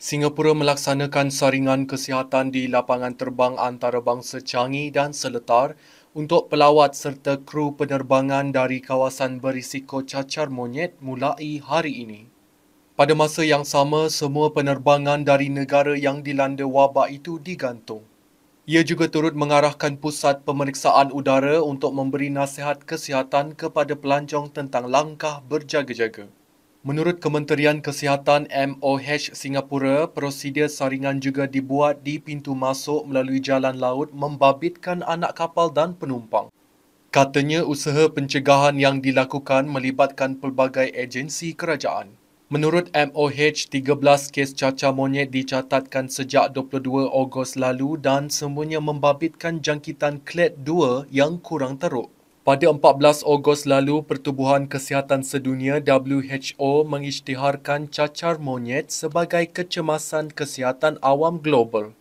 Singapura melaksanakan saringan kesihatan di lapangan terbang antarabangsa Changi dan Seletar untuk pelawat serta kru penerbangan dari kawasan berisiko cacar monyet mulai hari ini. Pada masa yang sama, semua penerbangan dari negara yang dilanda wabak itu digantung. Ia juga turut mengarahkan pusat pemeriksaan udara untuk memberi nasihat kesihatan kepada pelancong tentang langkah berjaga-jaga. Menurut Kementerian Kesihatan MOH Singapura, prosedur saringan juga dibuat di pintu masuk melalui jalan laut membabitkan anak kapal dan penumpang. Katanya usaha pencegahan yang dilakukan melibatkan pelbagai agensi kerajaan. Menurut MOH, 13 kes cacar monyet dicatatkan sejak 22 Ogos lalu dan semuanya membabitkan jangkitan klet 2 yang kurang teruk. Pada 14 Ogos lalu, Pertubuhan Kesihatan Sedunia WHO mengisytiharkan cacar monyet sebagai kecemasan kesihatan awam global.